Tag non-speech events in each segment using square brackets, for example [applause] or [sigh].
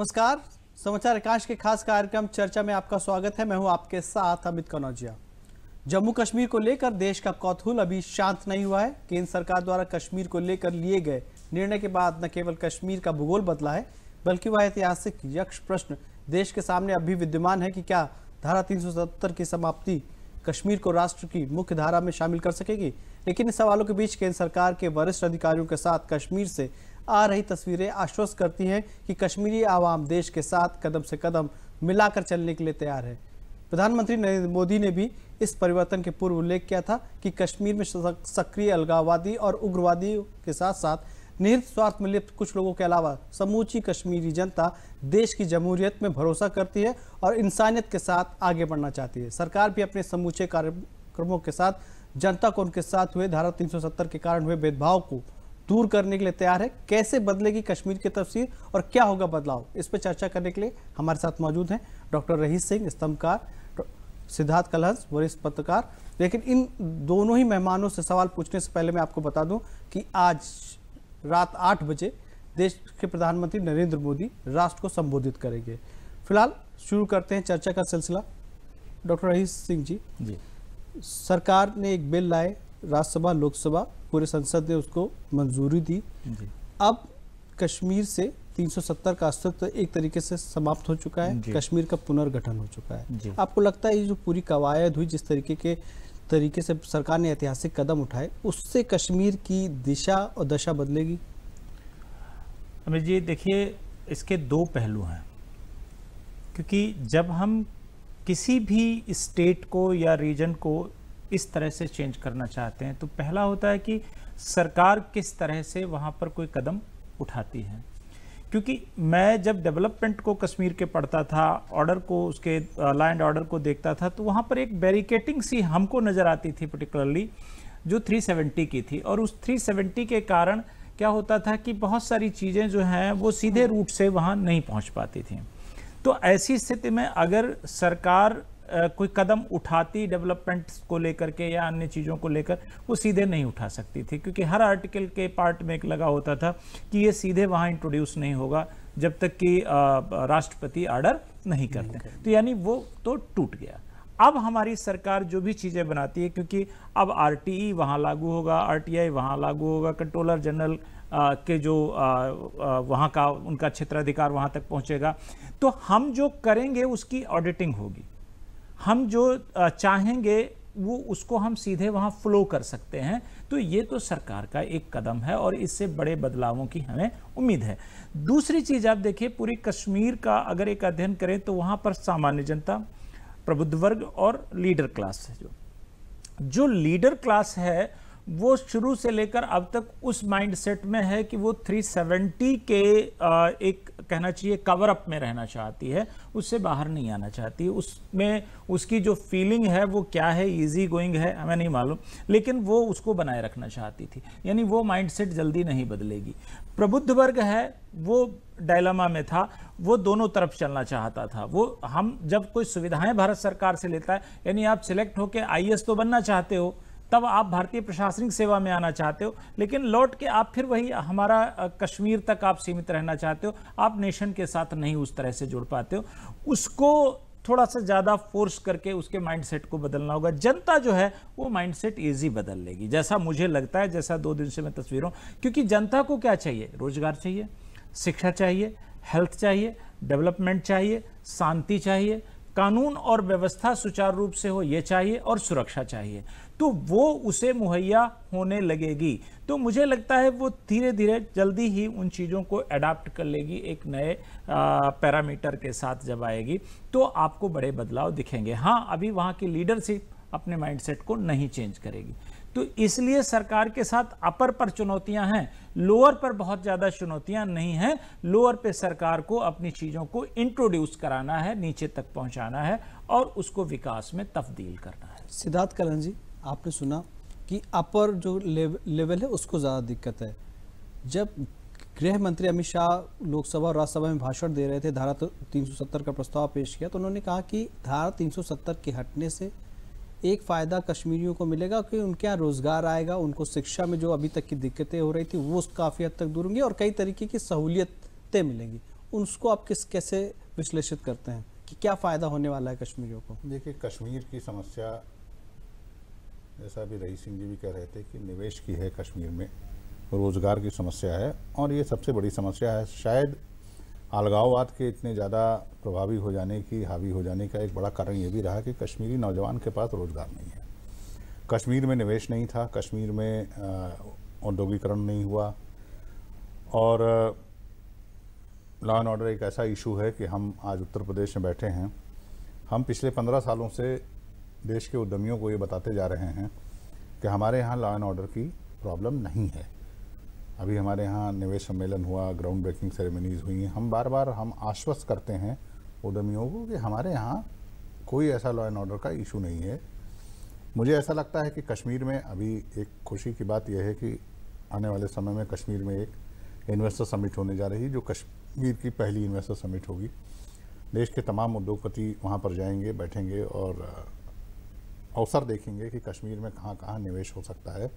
नमस्कार समाचार एकांश के खास कार्यक्रम चर्चा में आपका स्वागत है मैं हूं आपके साथ अमित कनौजिया जम्मू कश्मीर को लेकर देश का कौतूहल अभी शांत नहीं हुआ है केंद्र सरकार द्वारा कश्मीर को लेकर लिए गए निर्णय के बाद न केवल कश्मीर का भूगोल बदला है बल्कि वह ऐतिहासिक यक्ष प्रश्न देश के सामने अभी विद्यमान है कि क्या धारा तीन की समाप्ति कश्मीर को राष्ट्र की मुख्य धारा में शामिल कर सकेगी लेकिन इन सवालों के बीच केंद्र सरकार के वरिष्ठ अधिकारियों के साथ कश्मीर से आ रही तस्वीरें आश्वस्त करती हैं कि कश्मीरी आवाम देश के साथ कदम से कदम मिलाकर चलने के लिए तैयार है प्रधानमंत्री नरेंद्र मोदी ने भी इस परिवर्तन के पूर्व उल्लेख किया था कि कश्मीर में सक्रिय अलगाववादी और उग्रवादी के साथ साथ निहित स्वार्थ में लिप्त कुछ लोगों के अलावा समूची कश्मीरी जनता देश की जमहूरियत में भरोसा करती है और इंसानियत के साथ आगे बढ़ना चाहती है सरकार भी अपने समूचे कार्यक्रमों के साथ जनता को उनके साथ हुए धारा 370 के कारण हुए भेदभाव को दूर करने के लिए तैयार है कैसे बदलेगी कश्मीर की तफसीर और क्या होगा बदलाव इस पर चर्चा करने के लिए हमारे साथ मौजूद हैं डॉक्टर रही सिंह स्तंभकार सिद्धार्थ कलहस वरिष्ठ पत्रकार लेकिन इन दोनों ही मेहमानों से सवाल पूछने से पहले मैं आपको बता दूं कि आज रात आठ बजे देश के प्रधानमंत्री नरेंद्र मोदी राष्ट्र को संबोधित करेंगे फिलहाल शुरू करते हैं चर्चा का सिलसिला डॉक्टर रही सिंह जी जी सरकार ने एक बिल लाए राज्यसभा लोकसभा पूरे संसद ने उसको मंजूरी दी अब कश्मीर से 370 का अस्तित्व एक तरीके से समाप्त हो चुका है कश्मीर का पुनर्गठन हो चुका है आपको लगता है ये जो पूरी कवायद हुई जिस तरीके के तरीके से सरकार ने ऐतिहासिक कदम उठाए उससे कश्मीर की दिशा और दशा बदलेगी अमित जी देखिए इसके दो पहलू हैं क्योंकि जब हम किसी भी स्टेट को या रीजन को इस तरह से चेंज करना चाहते हैं तो पहला होता है कि सरकार किस तरह से वहाँ पर कोई कदम उठाती है क्योंकि मैं जब डेवलपमेंट को कश्मीर के पढ़ता था ऑर्डर को उसके लैंड uh, ऑर्डर को देखता था तो वहाँ पर एक बैरिकेटिंग सी हमको नज़र आती थी पर्टिकुलरली जो 370 की थी और उस 370 के कारण क्या होता था कि बहुत सारी चीज़ें जो हैं वो सीधे रूट से वहाँ नहीं पहुँच पाती थी तो ऐसी स्थिति में अगर सरकार कोई कदम उठाती डेवलपमेंट्स को लेकर के या अन्य चीज़ों को लेकर वो सीधे नहीं उठा सकती थी क्योंकि हर आर्टिकल के पार्ट में एक लगा होता था कि ये सीधे वहाँ इंट्रोड्यूस नहीं होगा जब तक कि राष्ट्रपति आर्डर नहीं करते नहीं तो यानी वो तो टूट गया अब हमारी सरकार जो भी चीज़ें बनाती है क्योंकि अब आर टी ई वहाँ लागू होगा आर टी आई वहाँ लागू होगा कंट्रोलर जनरल के जो वहाँ का उनका क्षेत्राधिकार वहाँ तक पहुँचेगा तो हम जो करेंगे उसकी ऑडिटिंग होगी हम जो चाहेंगे वो उसको हम सीधे वहाँ फ्लो कर सकते हैं तो ये तो सरकार का एक कदम है और इससे बड़े बदलावों की हमें उम्मीद है दूसरी चीज़ आप देखिए पूरी कश्मीर का अगर एक अध्ययन करें तो वहाँ पर सामान्य जनता प्रबुद्ध वर्ग और लीडर क्लास है जो जो लीडर क्लास है वो शुरू से लेकर अब तक उस माइंडसेट में है कि वो 370 के एक कहना चाहिए कवर अप में रहना चाहती है उससे बाहर नहीं आना चाहती उसमें उसकी जो फीलिंग है वो क्या है इजी गोइंग है हमें नहीं मालूम लेकिन वो उसको बनाए रखना चाहती थी यानी वो माइंडसेट जल्दी नहीं बदलेगी प्रबुद्ध वर्ग है वो डायलमा में था वो दोनों तरफ चलना चाहता था वो हम जब कोई सुविधाएं भारत सरकार से लेता है यानी आप सिलेक्ट होकर आई तो बनना चाहते हो तब आप भारतीय प्रशासनिक सेवा में आना चाहते हो लेकिन लौट के आप फिर वही हमारा कश्मीर तक आप सीमित रहना चाहते हो आप नेशन के साथ नहीं उस तरह से जुड़ पाते हो उसको थोड़ा सा ज़्यादा फोर्स करके उसके माइंडसेट को बदलना होगा जनता जो है वो माइंडसेट इजी बदल लेगी जैसा मुझे लगता है जैसा दो दिन से मैं तस्वीरों क्योंकि जनता को क्या चाहिए रोजगार चाहिए शिक्षा चाहिए हेल्थ चाहिए डेवलपमेंट चाहिए शांति चाहिए कानून और व्यवस्था सुचारू रूप से हो ये चाहिए और सुरक्षा चाहिए तो वो उसे मुहैया होने लगेगी तो मुझे लगता है वो धीरे धीरे जल्दी ही उन चीज़ों को अडाप्ट कर लेगी एक नए पैरामीटर के साथ जब आएगी तो आपको बड़े बदलाव दिखेंगे हाँ अभी वहाँ की लीडरशिप अपने माइंडसेट को नहीं चेंज करेगी तो इसलिए सरकार के साथ अपर पर चुनौतियां हैं लोअर पर बहुत ज़्यादा चुनौतियां नहीं हैं लोअर पे सरकार को अपनी चीज़ों को इंट्रोड्यूस कराना है नीचे तक पहुंचाना है और उसको विकास में तब्दील करना है सिद्धार्थ कलन जी आपने सुना कि अपर जो लेव, लेवल है उसको ज़्यादा दिक्कत है जब गृह मंत्री अमित शाह लोकसभा और राज्यसभा में भाषण दे रहे थे धारा तो 370 का प्रस्ताव पेश किया तो उन्होंने कहा कि धारा 370 के हटने से एक फ़ायदा कश्मीरियों को मिलेगा कि उनके यहाँ रोज़गार आएगा उनको शिक्षा में जो अभी तक की दिक्कतें हो रही थी वो काफ़ी हद तक दूर होंगी और कई तरीके की सहूलियतें मिलेंगी उसको आप किस कैसे विश्लेषित करते हैं कि क्या फ़ायदा होने वाला है कश्मीरियों को देखिए कश्मीर की समस्या जैसा अभी रही सिंह जी भी कह रहे थे कि निवेश की है कश्मीर में रोज़गार की समस्या है और ये सबसे बड़ी समस्या है शायद अलगाववाद के इतने ज़्यादा प्रभावी हो जाने की हावी हो जाने का एक बड़ा कारण ये भी रहा कि कश्मीरी नौजवान के पास रोज़गार नहीं है कश्मीर में निवेश नहीं था कश्मीर में औद्योगिकरण नहीं हुआ और लॉ एंड ऑर्डर एक ऐसा इशू है कि हम आज उत्तर प्रदेश में बैठे हैं हम पिछले पंद्रह सालों से देश के उद्यमियों को ये बताते जा रहे हैं कि हमारे यहाँ लॉ एंड ऑर्डर की प्रॉब्लम नहीं है अभी हमारे यहाँ निवेश सम्मेलन हुआ ग्राउंड ब्रेकिंग सेरेमनीज हुई हम बार बार हम आश्वस्त करते हैं उद्यमियों को कि हमारे यहाँ कोई ऐसा लॉ एंड ऑर्डर का इशू नहीं है मुझे ऐसा लगता है कि कश्मीर में अभी एक खुशी की बात यह है कि आने वाले समय में कश्मीर में एक इन्वेस्टर समिट होने जा रही है जो कश्मीर की पहली इन्वेस्टर समिट होगी देश के तमाम उद्योगपति वहाँ पर जाएंगे बैठेंगे और अवसर देखेंगे कि कश्मीर में कहाँ कहाँ निवेश हो सकता है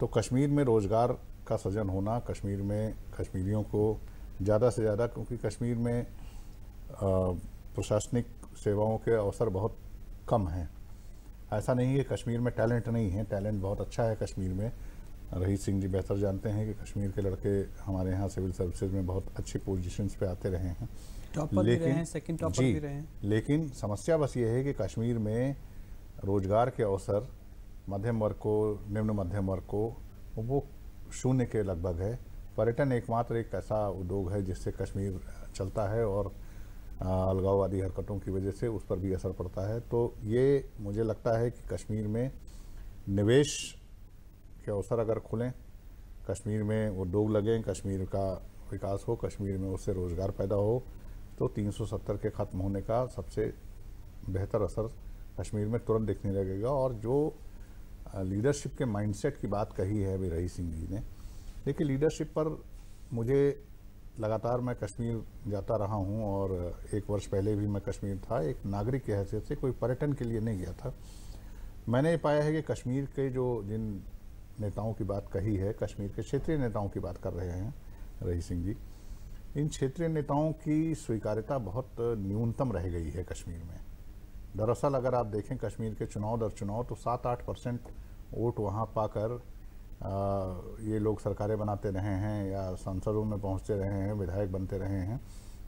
तो कश्मीर में रोज़गार का सृजन होना कश्मीर में कश्मीरियों को ज़्यादा से ज़्यादा क्योंकि कश्मीर में प्रशासनिक सेवाओं के अवसर बहुत कम हैं ऐसा नहीं है कश्मीर में टैलेंट नहीं है टैलेंट बहुत अच्छा है कश्मीर में रही सिंह जी बेहतर जानते हैं कि कश्मीर के लड़के हमारे यहाँ सिविल सर्विसेज में बहुत अच्छी पोजीशंस पे आते रहे हैं टॉपर भी रहे हैं सेकंड टॉपर भी रहे हैं लेकिन समस्या बस ये है कि कश्मीर में रोजगार के अवसर मध्यम वर्ग को निम्न मध्यम वर्ग को वो शून्य के लगभग है पर्यटन एकमात्र एक ऐसा उद्योग है जिससे कश्मीर चलता है और अलगाववादी हरकतों की वजह से उस पर भी असर पड़ता है तो ये मुझे लगता है कि कश्मीर में निवेश के अवसर अगर खुलें कश्मीर में उद्योग लगें कश्मीर का विकास हो कश्मीर में उससे रोज़गार पैदा हो तो 370 के ख़त्म होने का सबसे बेहतर असर कश्मीर में तुरंत देखने लगेगा और जो लीडरशिप के माइंडसेट की बात कही है अभी रही सिंह जी ने देखिए लीडरशिप पर मुझे लगातार मैं कश्मीर जाता रहा हूं और एक वर्ष पहले भी मैं कश्मीर था एक नागरिक की हैसियत से कोई पर्यटन के लिए नहीं गया था मैंने पाया है कि कश्मीर के जो जिन नेताओं की बात कही है कश्मीर के क्षेत्रीय नेताओं की बात कर रहे हैं रही सिंह जी इन क्षेत्रीय नेताओं की स्वीकार्यता बहुत न्यूनतम रह गई है कश्मीर में दरअसल अगर आप देखें कश्मीर के चुनाव दर चुनाव तो सात आठ परसेंट वोट वहाँ पाकर ये लोग सरकारें बनाते रहे हैं या सांसदों में पहुँचते रहे हैं विधायक बनते रहे हैं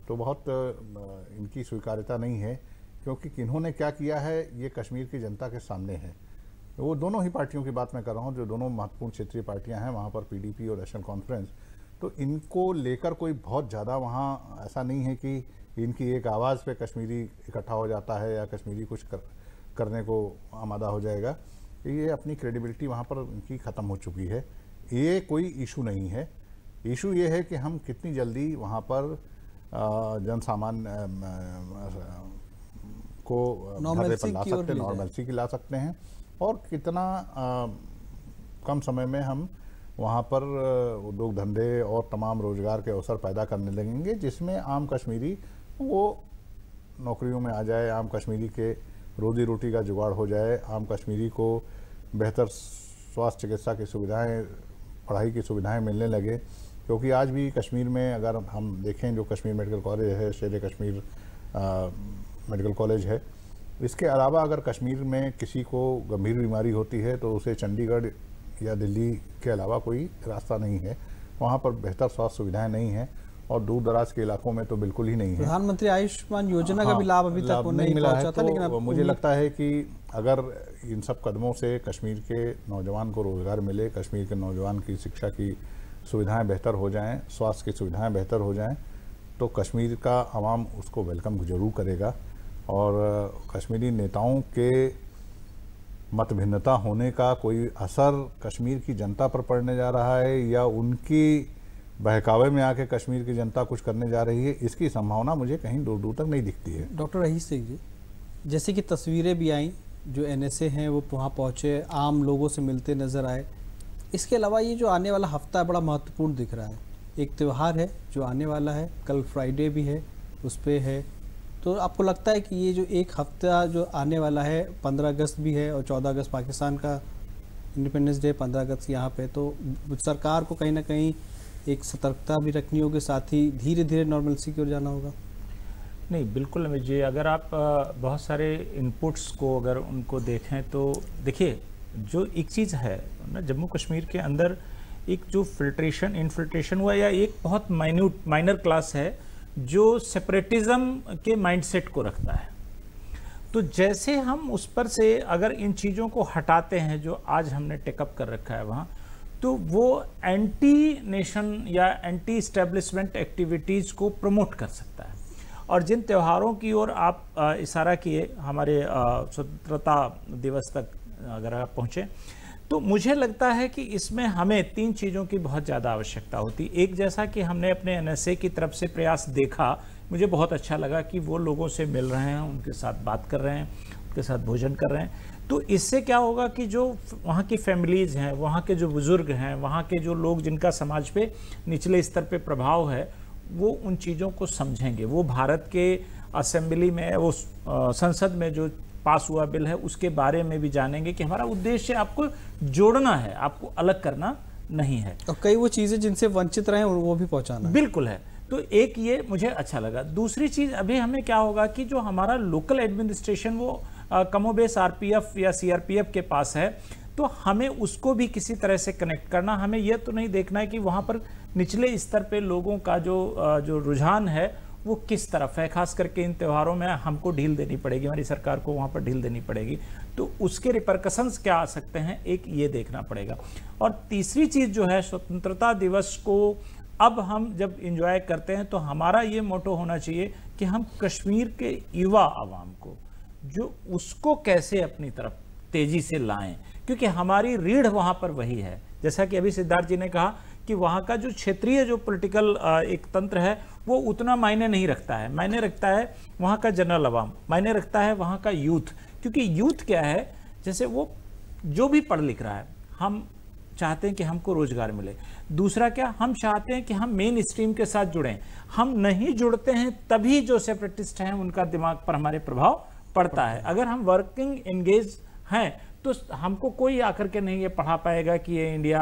तो बहुत इनकी स्वीकार्यता नहीं है क्योंकि किन्होंने क्या किया है ये कश्मीर की जनता के सामने है वो दोनों ही पार्टियों की बात मैं कर रहा हूँ जो दोनों महत्वपूर्ण क्षेत्रीय पार्टियाँ हैं वहाँ पर पीडीपी और नेशनल कॉन्फ्रेंस तो इनको लेकर कोई बहुत ज़्यादा वहाँ ऐसा नहीं है कि इनकी एक आवाज़ पे कश्मीरी इकट्ठा हो जाता है या कश्मीरी कुछ कर, करने को आमादा हो जाएगा ये अपनी क्रेडिबिलिटी वहाँ पर इनकी ख़त्म हो चुकी है ये कोई इशू नहीं है इशू ये है कि हम कितनी जल्दी वहाँ पर जन सामान्य को ला सकते हैं नॉर्मलसी की ला सकते हैं और कितना आ, कम समय में हम वहाँ पर उद्योग धंधे और तमाम रोजगार के अवसर पैदा करने लगेंगे जिसमें आम कश्मीरी वो नौकरियों में आ जाए आम कश्मीरी के रोजी रोटी का जुगाड़ हो जाए आम कश्मीरी को बेहतर स्वास्थ्य चिकित्सा की सुविधाएं पढ़ाई की सुविधाएं मिलने लगे क्योंकि आज भी कश्मीर में अगर हम देखें जो कश्मीर मेडिकल कॉलेज है शेर कश्मीर मेडिकल कॉलेज है इसके अलावा अगर कश्मीर में किसी को गंभीर बीमारी होती है तो उसे चंडीगढ़ या दिल्ली के अलावा कोई रास्ता नहीं है वहाँ पर बेहतर स्वास्थ्य सुविधाएं नहीं हैं और दूर दराज के इलाकों में तो बिल्कुल ही नहीं है प्रधानमंत्री आयुष्मान योजना हाँ, का भी लाभ अभी तक नहीं, नहीं मिला है तो लेकिन मुझे लगता है कि अगर इन सब कदमों से कश्मीर के नौजवान को रोजगार मिले कश्मीर के नौजवान की शिक्षा की सुविधाएं बेहतर हो जाएं स्वास्थ्य की सुविधाएं बेहतर हो जाएं तो कश्मीर का आवाम उसको वेलकम जरूर करेगा और कश्मीरी नेताओं के मत भिन्नता होने का कोई असर कश्मीर की जनता पर पड़ने जा रहा है या उनकी बहकावे में आके कश्मीर की जनता कुछ करने जा रही है इसकी संभावना मुझे कहीं दूर दूर तक नहीं दिखती है डॉक्टर रही सिंह जी जैसे कि तस्वीरें भी आई जो एनएसए हैं वो वहाँ पहुँचे आम लोगों से मिलते नज़र आए इसके अलावा ये जो आने वाला हफ्ता है बड़ा महत्वपूर्ण दिख रहा है एक त्यौहार है जो आने वाला है कल फ्राइडे भी है उस पर है तो आपको लगता है कि ये जो एक हफ्ता जो आने वाला है पंद्रह अगस्त भी है और चौदह अगस्त पाकिस्तान का इंडिपेंडेंस डे पंद्रह अगस्त यहाँ पे तो सरकार को कहीं ना कहीं एक सतर्कता भी रखनी होगी साथ ही धीरे धीरे नॉर्मलसी की ओर जाना होगा नहीं बिल्कुल अमित जी अगर आप बहुत सारे इनपुट्स को अगर उनको देखें तो देखिए जो एक चीज़ है ना जम्मू कश्मीर के अंदर एक जो फिल्ट्रेशन इनफिल्ट्रेशन हुआ या एक बहुत माइन्यूट माइनर क्लास है जो सेपरेटिज्म के माइंडसेट को रखता है तो जैसे हम उस पर से अगर इन चीज़ों को हटाते हैं जो आज हमने टेकअप कर रखा है वहाँ तो वो एंटी नेशन या एंटी इस्टेब्लिशमेंट एक्टिविटीज़ को प्रमोट कर सकता है और जिन त्योहारों की ओर आप इशारा किए हमारे स्वतंत्रता दिवस तक अगर आप पहुँचें तो मुझे लगता है कि इसमें हमें तीन चीज़ों की बहुत ज़्यादा आवश्यकता होती एक जैसा कि हमने अपने एन की तरफ से प्रयास देखा मुझे बहुत अच्छा लगा कि वो लोगों से मिल रहे हैं उनके साथ बात कर रहे हैं उनके साथ भोजन कर रहे हैं तो इससे क्या होगा कि जो वहाँ की फैमिलीज़ हैं वहाँ के जो बुज़ुर्ग हैं वहाँ के जो लोग जिनका समाज पे निचले स्तर पे प्रभाव है वो उन चीज़ों को समझेंगे वो भारत के असेंबली में वो संसद में जो पास हुआ बिल है उसके बारे में भी जानेंगे कि हमारा उद्देश्य आपको जोड़ना है आपको अलग करना नहीं है और कई वो चीज़ें जिनसे वंचित रहे वो भी पहुँचाना बिल्कुल है तो एक ये मुझे अच्छा लगा दूसरी चीज़ अभी हमें क्या होगा कि जो हमारा लोकल एडमिनिस्ट्रेशन वो कमोबेश आरपीएफ या सीआरपीएफ के पास है तो हमें उसको भी किसी तरह से कनेक्ट करना हमें यह तो नहीं देखना है कि वहाँ पर निचले स्तर पे लोगों का जो जो रुझान है वो किस तरफ है खास करके इन त्यौहारों में हमको ढील देनी पड़ेगी हमारी सरकार को वहाँ पर ढील देनी पड़ेगी तो उसके रिपरकसन्स क्या आ सकते हैं एक ये देखना पड़ेगा और तीसरी चीज़ जो है स्वतंत्रता दिवस को अब हम जब इंजॉय करते हैं तो हमारा ये मोटो होना चाहिए कि हम कश्मीर के युवा आवाम को जो उसको कैसे अपनी तरफ तेजी से लाएं क्योंकि हमारी रीढ़ वहां पर वही है जैसा कि अभी सिद्धार्थ जी ने कहा कि वहां का जो क्षेत्रीय जो पॉलिटिकल एक तंत्र है वो उतना मायने नहीं रखता है मायने रखता है वहां का जनरल अवाम मायने रखता है वहां का यूथ क्योंकि यूथ क्या है जैसे वो जो भी पढ़ लिख रहा है हम चाहते हैं कि हमको रोज़गार मिले दूसरा क्या हम चाहते हैं कि हम मेन स्ट्रीम के साथ जुड़ें हम नहीं जुड़ते हैं तभी जो सेपरेटिस्ट हैं उनका दिमाग पर हमारे प्रभाव पड़ता है अगर हम वर्किंग एंगेज हैं तो हमको कोई आकर के नहीं ये पढ़ा पाएगा कि ये इंडिया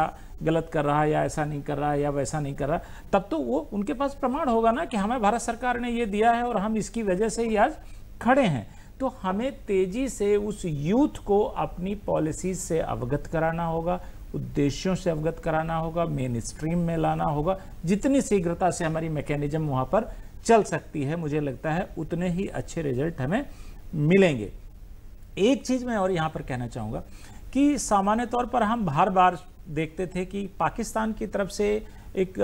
गलत कर रहा है या ऐसा नहीं कर रहा है या वैसा नहीं कर रहा तब तो वो उनके पास प्रमाण होगा ना कि हमें भारत सरकार ने ये दिया है और हम इसकी वजह से ही आज खड़े हैं तो हमें तेजी से उस यूथ को अपनी पॉलिसीज से अवगत कराना होगा उद्देश्यों से अवगत कराना होगा मेन स्ट्रीम में लाना होगा जितनी शीघ्रता से हमारी मैकेनिज्म वहाँ पर चल सकती है मुझे लगता है उतने ही अच्छे रिजल्ट हमें मिलेंगे एक चीज़ मैं और यहाँ पर कहना चाहूँगा कि सामान्य तौर पर हम बार बार देखते थे कि पाकिस्तान की तरफ से एक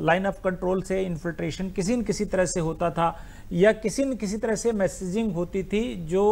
लाइन ऑफ कंट्रोल से इन्फिल्ट्रेशन किसी न किसी तरह से होता था या किसी न किसी तरह से मैसेजिंग होती थी जो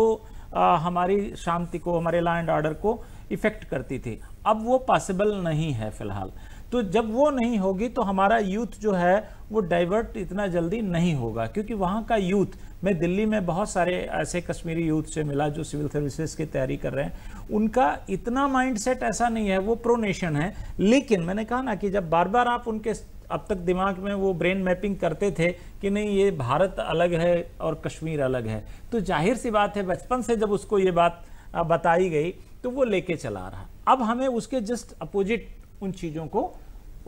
आ, हमारी शांति को हमारे लॉ एंड ऑर्डर को इफ़ेक्ट करती थी अब वो पॉसिबल नहीं है फिलहाल तो जब वो नहीं होगी तो हमारा यूथ जो है वो डाइवर्ट इतना जल्दी नहीं होगा क्योंकि वहाँ का यूथ मैं दिल्ली में बहुत सारे ऐसे कश्मीरी यूथ से मिला जो सिविल सर्विसेज की तैयारी कर रहे हैं उनका इतना माइंडसेट ऐसा नहीं है वो प्रो नेशन है लेकिन मैंने कहा ना कि जब बार बार आप उनके अब तक दिमाग में वो ब्रेन मैपिंग करते थे कि नहीं ये भारत अलग है और कश्मीर अलग है तो जाहिर सी बात है बचपन से जब उसको ये बात बताई गई तो वो लेके चला रहा अब हमें उसके जस्ट अपोजिट उन चीज़ों को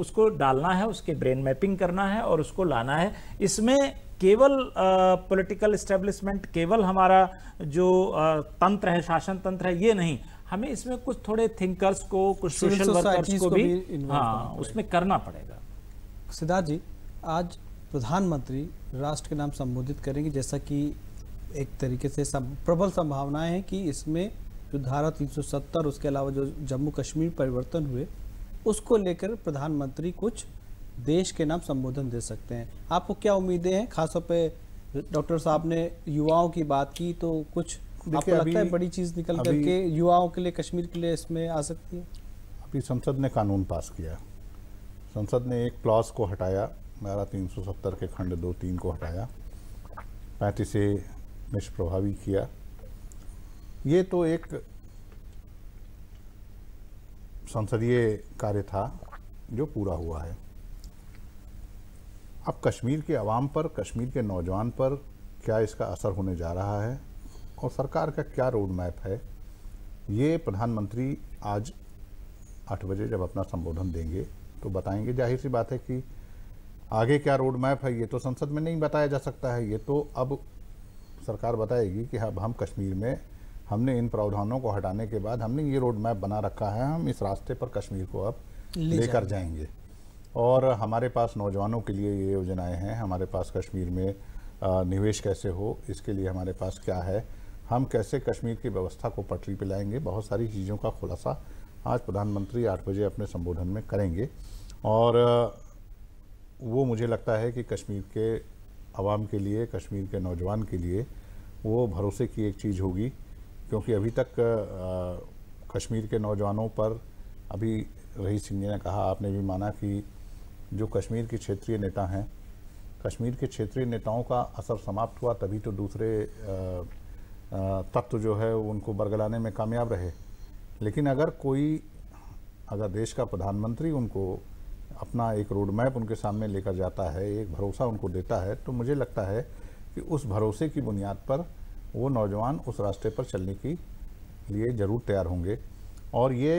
उसको डालना है उसके ब्रेन मैपिंग करना है और उसको लाना है इसमें केवल पॉलिटिकल इस्टेब्लिशमेंट केवल हमारा जो तंत्र है शासन तंत्र है ये नहीं हमें इसमें कुछ थोड़े थिंकर्स को कुछ सोशल वर्कर्स को भी, भी हाँ उसमें करना पड़ेगा सिद्धार्थ जी आज प्रधानमंत्री राष्ट्र के नाम संबोधित करेंगे जैसा कि एक तरीके से सब प्रबल संभावनाएं हैं कि इसमें जो धारा 370 उसके अलावा जो जम्मू कश्मीर परिवर्तन हुए उसको लेकर प्रधानमंत्री कुछ देश के नाम संबोधन दे सकते हैं आपको क्या उम्मीदें हैं खासतौर पर डॉक्टर साहब ने युवाओं की बात की तो कुछ आपको लगता है बड़ी चीज़ निकल करके युवाओं के लिए कश्मीर के लिए इसमें आ सकती है अभी संसद ने कानून पास किया संसद ने एक क्लॉज को हटाया बारह तीन सौ सत्तर के खंड दो तीन को हटाया पैंतीस से निष्प्रभावी किया ये तो एक संसदीय कार्य था जो पूरा हुआ है अब कश्मीर के आवाम पर कश्मीर के नौजवान पर क्या इसका असर होने जा रहा है और सरकार का क्या रोड मैप है ये प्रधानमंत्री आज आठ बजे जब अपना संबोधन देंगे तो बताएंगे जाहिर सी बात है कि आगे क्या रोड मैप है ये तो संसद में नहीं बताया जा सकता है ये तो अब सरकार बताएगी कि अब हम कश्मीर में हमने इन प्रावधानों को हटाने के बाद हमने ये रोड मैप बना रखा है हम इस रास्ते पर कश्मीर को अब लेकर जाएंगे और हमारे पास नौजवानों के लिए ये योजनाएं हैं हमारे पास कश्मीर में निवेश कैसे हो इसके लिए हमारे पास क्या है हम कैसे कश्मीर की व्यवस्था को पटरी पर लाएंगे बहुत सारी चीज़ों का खुलासा आज प्रधानमंत्री आठ बजे अपने संबोधन में करेंगे और वो मुझे लगता है कि कश्मीर के आवाम के लिए कश्मीर के नौजवान के लिए वो भरोसे की एक चीज़ होगी क्योंकि अभी तक आ, कश्मीर के नौजवानों पर अभी रही सिंह ने कहा आपने भी माना कि जो कश्मीर के क्षेत्रीय नेता हैं कश्मीर के क्षेत्रीय नेताओं का असर समाप्त हुआ तभी तो दूसरे तत्व जो है उनको बरगलाने में कामयाब रहे लेकिन अगर कोई अगर देश का प्रधानमंत्री उनको अपना एक रोड मैप उनके सामने लेकर जाता है एक भरोसा उनको देता है तो मुझे लगता है कि उस भरोसे की बुनियाद पर वो नौजवान उस रास्ते पर चलने की लिए ज़रूर तैयार होंगे और ये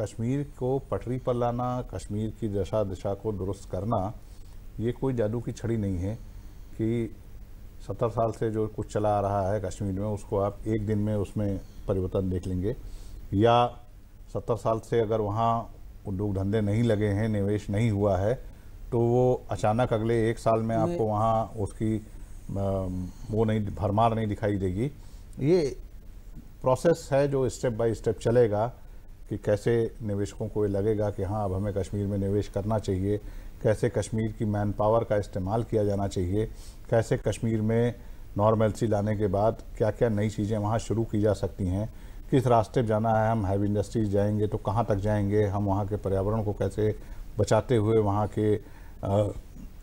कश्मीर को पटरी पर लाना कश्मीर की दशा दिशा को दुरुस्त करना ये कोई जादू की छड़ी नहीं है कि सत्तर साल से जो कुछ चला आ रहा है कश्मीर में उसको आप एक दिन में उसमें परिवर्तन देख लेंगे या सत्तर साल से अगर वहाँ उद्योग धंधे नहीं लगे हैं निवेश नहीं हुआ है तो वो अचानक अगले एक साल में आपको वहाँ उसकी वो नहीं भरमार नहीं दिखाई देगी ये प्रोसेस है जो स्टेप बाय स्टेप चलेगा कि कैसे निवेशकों को ये लगेगा कि हाँ अब हमें कश्मीर में निवेश करना चाहिए कैसे कश्मीर की मैन पावर का इस्तेमाल किया जाना चाहिए कैसे कश्मीर में नॉर्मलसी लाने के बाद क्या क्या नई चीज़ें वहाँ शुरू की जा सकती हैं किस रास्ते पर जाना है हम हैवी इंडस्ट्रीज जाएंगे तो कहाँ तक जाएंगे हम वहाँ के पर्यावरण को कैसे बचाते हुए वहाँ के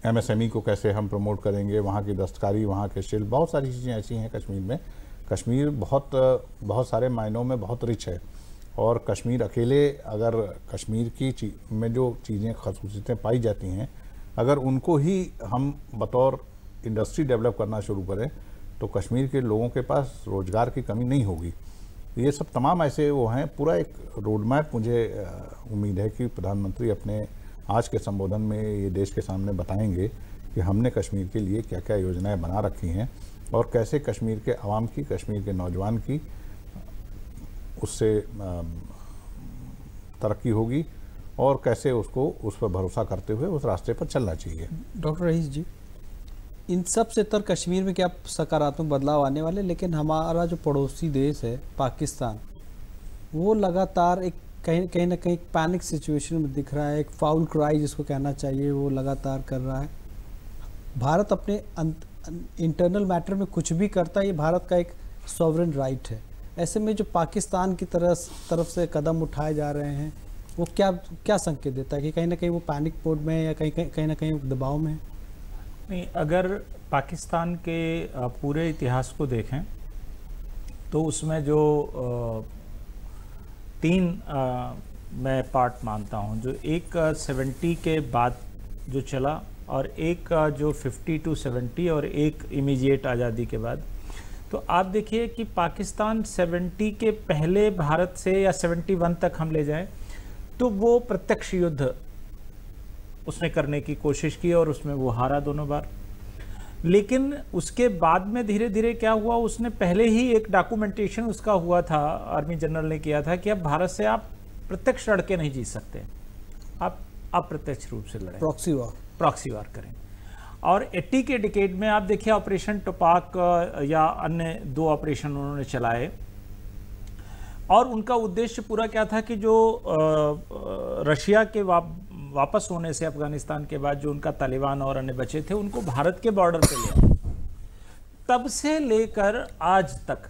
एमएसएमई e को कैसे हम प्रमोट करेंगे वहाँ की दस्तकारी वहाँ के शिल्प बहुत सारी चीज़ें ऐसी हैं कश्मीर में कश्मीर बहुत बहुत सारे मायनों में बहुत रिच है और कश्मीर अकेले अगर कश्मीर की में जो चीज़ें खसूसियतें पाई जाती हैं अगर उनको ही हम बतौर इंडस्ट्री डेवलप करना शुरू करें तो कश्मीर के लोगों के पास रोज़गार की कमी नहीं होगी ये सब तमाम ऐसे वो हैं पूरा एक रोड मैप मुझे उम्मीद है कि प्रधानमंत्री अपने आज के संबोधन में ये देश के सामने बताएंगे कि हमने कश्मीर के लिए क्या क्या योजनाएं बना रखी हैं और कैसे कश्मीर के आवाम की कश्मीर के नौजवान की उससे तरक्की होगी और कैसे उसको उस पर भरोसा करते हुए उस रास्ते पर चलना चाहिए डॉक्टर रईस जी इन सब से तर कश्मीर में क्या सकारात्मक बदलाव आने वाले लेकिन हमारा जो पड़ोसी देश है पाकिस्तान वो लगातार एक कहीं कहीं ना कहीं पैनिक सिचुएशन में दिख रहा है एक फाउल क्राई जिसको कहना चाहिए वो लगातार कर रहा है भारत अपने इंटरनल मैटर अं, में कुछ भी करता है ये भारत का एक सॉवरन राइट है ऐसे में जो पाकिस्तान की तरह तरफ से कदम उठाए जा रहे हैं वो क्या क्या संकेत देता है कि कहीं ना कहीं वो पैनिक मोड में या कहीं कहीं ना कहीं दबाव में नहीं अगर पाकिस्तान के पूरे इतिहास को देखें तो उसमें जो तीन मैं पार्ट मानता हूँ जो एक सेवेंटी के बाद जो चला और एक जो फिफ्टी टू सेवेंटी और एक इमीडिएट आज़ादी के बाद तो आप देखिए कि पाकिस्तान 70 के पहले भारत से या 71 तक हम ले जाएं तो वो प्रत्यक्ष युद्ध उसने करने की कोशिश की और उसमें वो हारा दोनों बार लेकिन उसके बाद में धीरे धीरे क्या हुआ उसने पहले ही एक डॉक्यूमेंटेशन उसका हुआ था आर्मी जनरल ने किया था कि अब भारत से आप प्रत्यक्ष लड़के नहीं जीत सकते आप अप्रत्यक्ष रूप से लड़ें प्रॉक्सी वार प्रॉक्सी वार करें और 80 के डिकेट में आप देखिए ऑपरेशन टोपाक या अन्य दो ऑपरेशन उन्होंने चलाए और उनका उद्देश्य पूरा क्या था कि जो रशिया के वाप, वापस होने से अफगानिस्तान के बाद जो उनका तालिबान और अन्य बचे थे उनको भारत के बॉर्डर पे ले तब से लेकर आज तक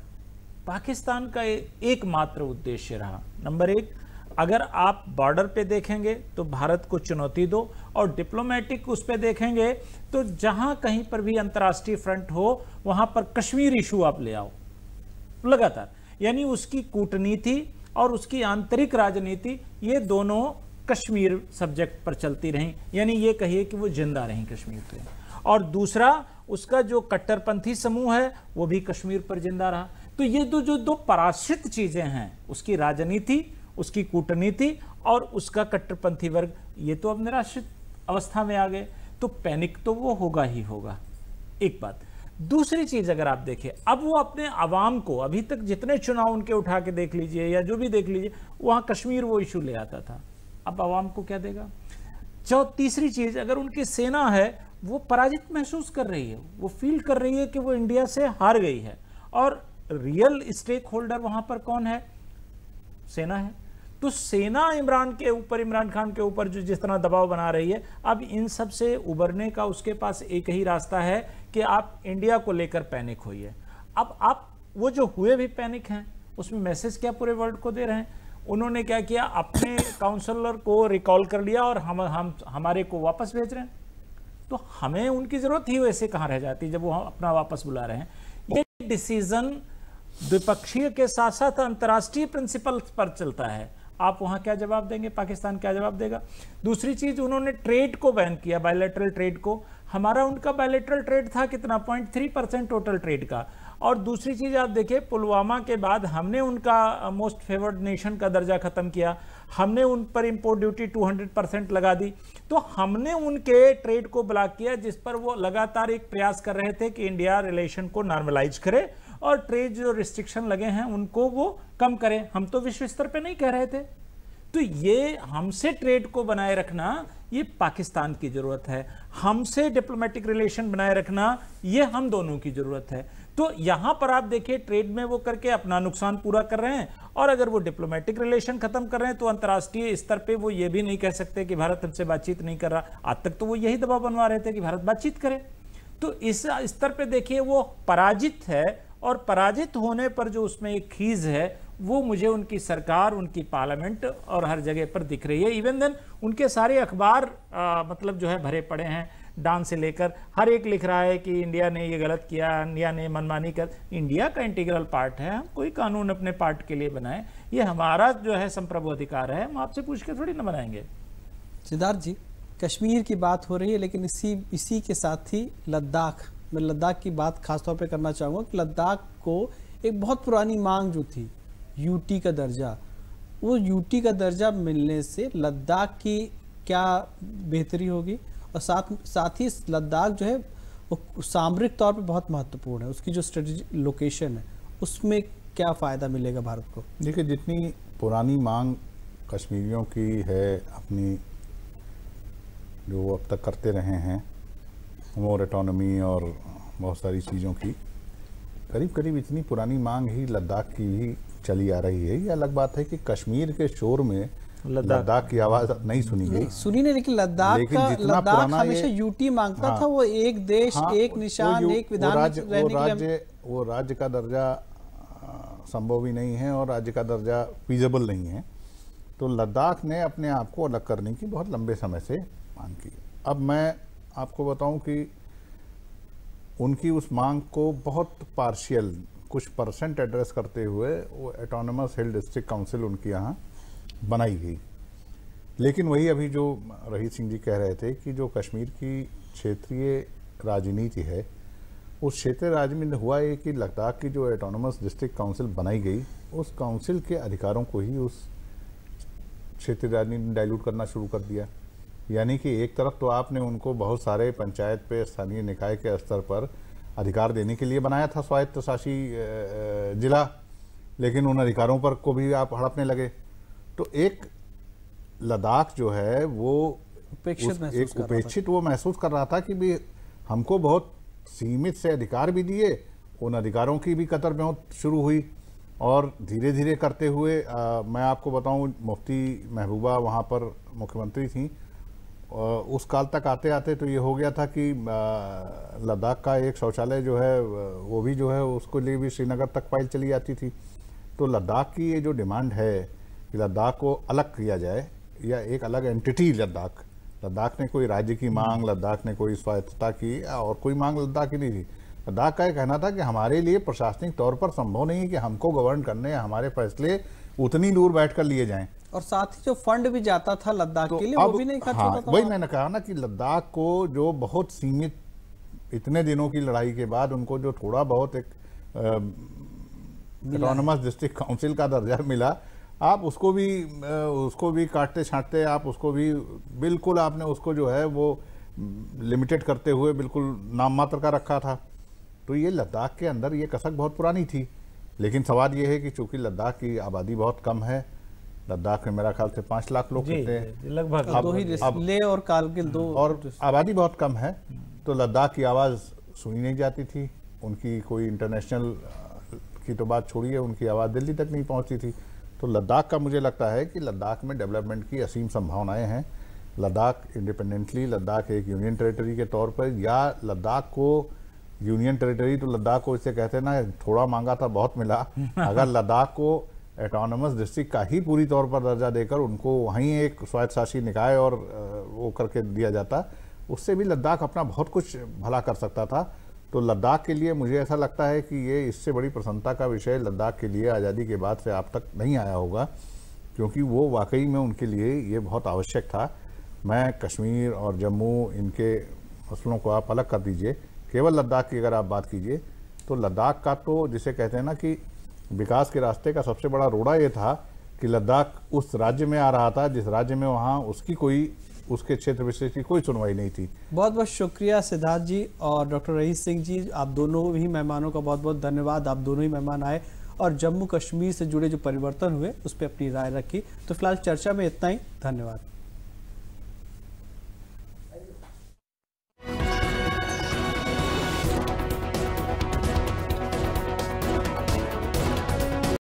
पाकिस्तान का एकमात्र उद्देश्य रहा नंबर एक अगर आप बॉर्डर पे देखेंगे तो भारत को चुनौती दो और डिप्लोमेटिक उस पर देखेंगे तो जहां कहीं पर भी अंतर्राष्ट्रीय फ्रंट हो वहां पर कश्मीर इशू आप ले आओ लगातार यानी उसकी कूटनीति और उसकी आंतरिक राजनीति ये दोनों कश्मीर सब्जेक्ट पर चलती रहीं यानी ये कहिए कि वो जिंदा रहीं कश्मीर पर और दूसरा उसका जो कट्टरपंथी समूह है वो भी कश्मीर पर जिंदा रहा तो ये दो तो जो दो पराश्रित चीज़ें हैं उसकी राजनीति उसकी कूटनीति और उसका कट्टरपंथी वर्ग ये तो अब निराश्रित अवस्था में आ गए तो पैनिक तो वो होगा ही होगा एक बात दूसरी चीज अगर आप देखें अब वो अपने आवाम को अभी तक जितने चुनाव उनके उठा के देख लीजिए या जो भी देख लीजिए वहां कश्मीर वो इशू ले आता था अब आवाम को क्या देगा चौ तीसरी चीज अगर उनकी सेना है वो पराजित महसूस कर रही है वो फील कर रही है कि वो इंडिया से हार गई है और रियल स्टेक होल्डर वहां पर कौन है सेना है तो सेना इमरान के ऊपर इमरान खान के ऊपर जो जिस तरह दबाव बना रही है अब इन सब से उबरने का उसके पास एक ही रास्ता है कि आप इंडिया को लेकर पैनिक होइए अब आप वो जो हुए भी पैनिक हैं उसमें मैसेज क्या पूरे वर्ल्ड को दे रहे हैं उन्होंने क्या किया अपने काउंसलर को रिकॉल कर लिया और हम हम हमारे को वापस भेज रहे हैं तो हमें उनकी ज़रूरत ही वैसे कहाँ रह जाती जब वो हम अपना वापस बुला रहे हैं ये डिसीज़न द्विपक्षीय के साथ साथ अंतर्राष्ट्रीय प्रिंसिपल पर चलता है आप वहां क्या जवाब देंगे पाकिस्तान क्या जवाब देगा दूसरी चीज उन्होंने ट्रेड को बैन किया बायोलेटरल ट्रेड को हमारा उनका बायोलेटरल ट्रेड था कितना point three percent total trade का और दूसरी चीज़ आप देखिए पुलवामा के बाद हमने उनका मोस्ट फेवर्ड नेशन का दर्जा ख़त्म किया हमने उन पर इम्पोर्ट ड्यूटी 200 परसेंट लगा दी तो हमने उनके ट्रेड को ब्लॉक किया जिस पर वो लगातार एक प्रयास कर रहे थे कि इंडिया रिलेशन को नॉर्मलाइज करे और ट्रेड जो रिस्ट्रिक्शन लगे हैं उनको वो कम करें हम तो विश्व स्तर पर नहीं कह रहे थे तो ये हमसे ट्रेड को बनाए रखना ये पाकिस्तान की ज़रूरत है हमसे डिप्लोमेटिक रिलेशन बनाए रखना ये हम दोनों की ज़रूरत है तो यहां पर आप देखिए ट्रेड में वो करके अपना नुकसान पूरा कर रहे हैं और अगर वो डिप्लोमेटिक रिलेशन खत्म कर रहे हैं तो अंतर्राष्ट्रीय स्तर पे वो ये भी नहीं कह सकते कि भारत हमसे बातचीत नहीं कर रहा आज तक तो वो यही दबाव बनवा रहे थे कि भारत बातचीत करे तो इस स्तर पर देखिए वो पराजित है और पराजित होने पर जो उसमें एक खीज है वो मुझे उनकी सरकार उनकी पार्लियामेंट और हर जगह पर दिख रही है इवन देन उनके सारे अखबार मतलब जो है भरे पड़े हैं डांस से लेकर हर एक लिख रहा है कि इंडिया ने ये गलत किया इंडिया ने मनमानी कर इंडिया का इंटीग्रल पार्ट है हम कोई कानून अपने पार्ट के लिए बनाए ये हमारा जो है संप्रभु अधिकार है हम आपसे पूछ के थोड़ी ना बनाएंगे सिद्धार्थ जी कश्मीर की बात हो रही है लेकिन इसी इसी के साथ ही लद्दाख मैं लद्दाख की बात खासतौर पे करना चाहूँगा कि लद्दाख को एक बहुत पुरानी मांग जो थी यूटी का दर्जा वो यूटी का दर्जा मिलने से लद्दाख की क्या बेहतरी होगी और साथ साथ ही लद्दाख जो है वो सामरिक तौर पे बहुत महत्वपूर्ण है उसकी जो स्ट्रेटजिक लोकेशन है उसमें क्या फ़ायदा मिलेगा भारत को देखिए जितनी पुरानी मांग कश्मीरियों की है अपनी जो अब तक करते रहे हैं मोर एटोनमी और बहुत सारी चीज़ों की करीब करीब इतनी पुरानी मांग ही लद्दाख की ही चली आ रही है ये अलग बात है कि कश्मीर के शोर में लद्दाख की आवाज नहीं सुनी गई सुनी नहीं लेकिन लद्दाख लद्दाख हमेशा यूटी मांगता हाँ, था वो एक देश हाँ, एक निशान वो एक विधान वो राज्य, वो राज्य का दर्जा संभव ही नहीं है और राज्य का दर्जा फिजेबल नहीं है तो लद्दाख ने अपने आप को अलग करने की बहुत लंबे समय से मांग की अब मैं आपको बताऊं कि उनकी उस मांग को बहुत पार्शियल कुछ परसेंट एड्रेस करते हुए वो एटोनमस हिल डिस्ट्रिक्ट काउंसिल उनके यहाँ बनाई गई लेकिन वही अभी जो रही सिंह जी कह रहे थे कि जो कश्मीर की क्षेत्रीय राजनीति है उस क्षेत्रीय राज्य में हुआ है कि लद्दाख की जो एटोनमस डिस्ट्रिक्ट काउंसिल बनाई गई उस काउंसिल के अधिकारों को ही उस क्षेत्रीय राजनीति ने डायल्यूट करना शुरू कर दिया यानी कि एक तरफ तो आपने उनको बहुत सारे पंचायत पे स्थानीय निकाय के स्तर पर अधिकार देने के लिए बनाया था स्वायत्त शासी जिला लेकिन उन अधिकारों पर को भी आप हड़पने लगे तो एक लद्दाख जो है वो उपेक्षित एक उपेक्षित वो महसूस कर रहा था कि भी हमको बहुत सीमित से अधिकार भी दिए उन अधिकारों की भी कतर बहुत शुरू हुई और धीरे धीरे करते हुए आ, मैं आपको बताऊं मुफ्ती महबूबा वहाँ पर मुख्यमंत्री थी उस काल तक आते आते तो ये हो गया था कि लद्दाख का एक शौचालय जो है वो भी जो है उसको लिए भी श्रीनगर तक फाइल चली जाती थी तो लद्दाख की ये जो डिमांड है कि लद्दाख को अलग किया जाए या एक अलग एंटिटी लद्दाख लद्दाख ने कोई राज्य की मांग लद्दाख ने कोई स्वायत्तता की और कोई मांग लद्दाख की नहीं थी लद्दाख का यह कहना था कि हमारे लिए प्रशासनिक तौर पर संभव नहीं है कि हमको गवर्न करने हमारे फैसले उतनी दूर बैठ कर लिए जाएँ और साथ ही जो फंड भी जाता था लद्दाख तो के लिए वो भी नहीं खर्च हाँ, होता वही मैंने कहा ना कि लद्दाख को जो बहुत सीमित इतने दिनों की लड़ाई के बाद उनको जो थोड़ा बहुत एक इकोनॉमस डिस्ट्रिक्ट काउंसिल का दर्जा मिला आप उसको भी उसको भी काटते छाटते आप उसको भी बिल्कुल आपने उसको जो है वो लिमिटेड करते हुए बिल्कुल नाम मात्र का रखा था तो ये लद्दाख के अंदर ये कसक बहुत पुरानी थी लेकिन सवाल ये है कि चूंकि लद्दाख की आबादी बहुत कम है लद्दाख में मेरा ख्याल से पांच लाख लोग रहते हैं लगभग अब दो तो ले और कारगिल दो और तो आबादी बहुत कम है हम्म। तो लद्दाख की आवाज़ सुनी नहीं जाती थी उनकी कोई इंटरनेशनल की तो बात छोड़िए उनकी आवाज़ दिल्ली तक नहीं पहुंचती थी तो लद्दाख का मुझे लगता है कि लद्दाख में डेवलपमेंट की असीम संभावनाएं हैं लद्दाख इंडिपेंडेंटली लद्दाख एक यूनियन टेरिटरी के तौर पर या लद्दाख को यूनियन टेरिटरी तो लद्दाख को इसे कहते हैं ना थोड़ा मांगा था बहुत मिला [laughs] अगर लद्दाख को एटॉनमस डिस्ट्रिक्ट का ही पूरी तौर पर दर्जा देकर उनको वहीं एक स्वायत्तशासी निकाय और वो करके दिया जाता उससे भी लद्दाख अपना बहुत कुछ भला कर सकता था तो लद्दाख के लिए मुझे ऐसा लगता है कि ये इससे बड़ी प्रसन्नता का विषय लद्दाख के लिए आज़ादी के बाद से आप तक नहीं आया होगा क्योंकि वो वाकई में उनके लिए ये बहुत आवश्यक था मैं कश्मीर और जम्मू इनके मसलों को आप अलग कर दीजिए केवल लद्दाख की अगर आप बात कीजिए तो लद्दाख का तो जिसे कहते हैं ना कि विकास के रास्ते का सबसे बड़ा रोड़ा ये था कि लद्दाख उस राज्य में आ रहा था जिस राज्य में वहाँ उसकी कोई उसके क्षेत्र विशेष की कोई सुनवाई नहीं थी बहुत बहुत शुक्रिया सिद्धार्थ जी और डॉक्टर रही सिंह जी आप दोनों ही मेहमानों का बहुत बहुत धन्यवाद आप दोनों ही मेहमान आए और जम्मू कश्मीर से जुड़े जो परिवर्तन हुए उस पर अपनी राय रखी तो फिलहाल चर्चा में इतना ही धन्यवाद